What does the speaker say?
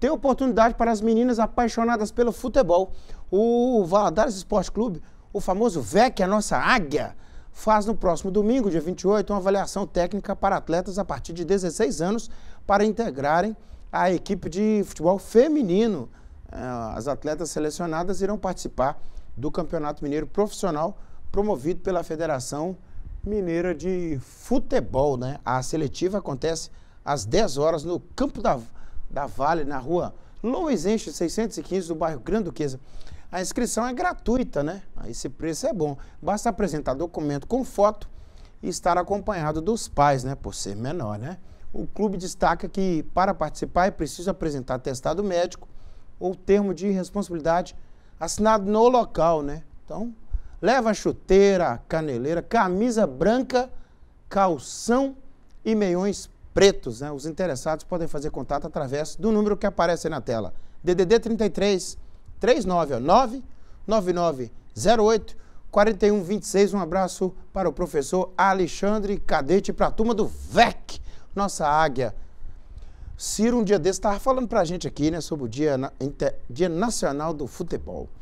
Tem oportunidade para as meninas apaixonadas pelo futebol. O Valadares Esporte Clube, o famoso VEC, a nossa águia, faz no próximo domingo, dia 28, uma avaliação técnica para atletas a partir de 16 anos para integrarem a equipe de futebol feminino. É, as atletas selecionadas irão participar do Campeonato Mineiro Profissional promovido pela Federação Mineira de Futebol. Né? A seletiva acontece às 10 horas no campo da da Vale, na rua Louis Enche, 615, do bairro Grande Duquesa. A inscrição é gratuita, né? Esse preço é bom. Basta apresentar documento com foto e estar acompanhado dos pais, né? Por ser menor, né? O clube destaca que para participar é preciso apresentar atestado médico ou termo de responsabilidade assinado no local, né? Então, leva chuteira, caneleira, camisa branca, calção e meiões pretos, né, os interessados podem fazer contato através do número que aparece aí na tela. DDD 33 39 9908 4126. Um abraço para o professor Alexandre Cadete, para a turma do VEC, nossa águia. Ciro, um dia desse, estava falando para a gente aqui né, sobre o dia, Inter, dia Nacional do Futebol.